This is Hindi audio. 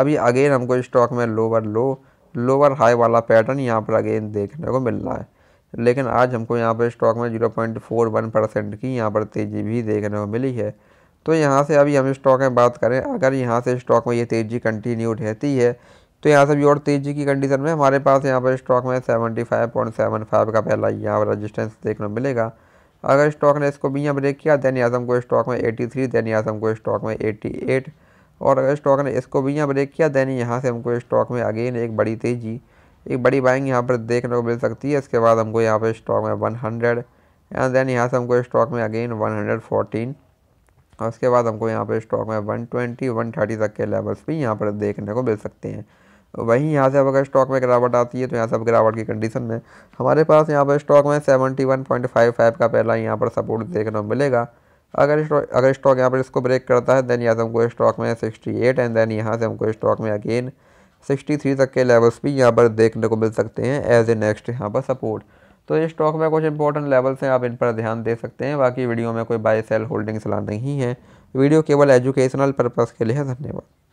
अभी अगेन हमको स्टॉक में लोअर लो लोअर हाई वाला पैटर्न यहाँ पर अगेन देखने को मिल रहा है लेकिन आज हमको यहाँ पर स्टॉक में zero point four one percent की यहाँ पर तेज़ी भी देखने को मिली है तो यहाँ से अभी हम स्टॉक में बात करें अगर यहाँ से स्टॉक में ये तेज़ी कंटिन्यू रहती है तो यहाँ से भी और तेज़ी की कंडीशन में हमारे पास यहाँ पर स्टॉक में फाइव का पहला यहाँ पर रजिस्टेंस देखने को मिलेगा अगर स्टॉक ने इसको भी यहाँ ब्रेक किया दैन आजम को स्टॉक में 83 थ्री दैन आजम को स्टॉक में 88 और अगर स्टॉक ने इसको भी यहाँ ब्रेक किया दैन यहाँ से हमको स्टॉक में अगेन एक बड़ी तेज़ी एक बड़ी बाइंग यहाँ पर देखने को मिल सकती है इसके बाद हमको यहाँ पर स्टॉक में वन हंड्रेड एंड देन यहाँ से हमको स्टॉक में अगेन वन हंड्रेड फोर्टीन और उसके बाद हमको यहाँ पर स्टॉक में वन ट्वेंटी वन थर्टी तक के लेवल्स भी यहाँ पर देखने को मिल सकते हैं वहीं यहाँ से अब अगर स्टॉक में गिरावट आती है तो यहाँ से अब गिरावट की कंडीशन में हमारे पास यहाँ पर स्टॉक में seventy one point five five का पहला यहाँ पर सपोर्ट देखने को मिलेगा अगर स्टॉक अगर स्टॉक यहाँ पर इसको ब्रेक करता है देन यहाँ से हमको स्टॉक में सिक्सटी एट एंड देन यहाँ से हमको स्टॉक में अगेन सिक्सटी थ्री तक के लेवल्स भी यहाँ पर देखने को मिल सकते हैं एज ए नेक्स्ट यहाँ पर सपोर्ट तो ये स्टॉक में कुछ इंपॉर्टेंट लेवल्स हैं आप इन पर ध्यान दे सकते हैं बाकी वीडियो में कोई बाय सेल होल्डिंग्स ला नहीं है वीडियो केवल एजुकेशनल पर्पज़ के लिए है धन्यवाद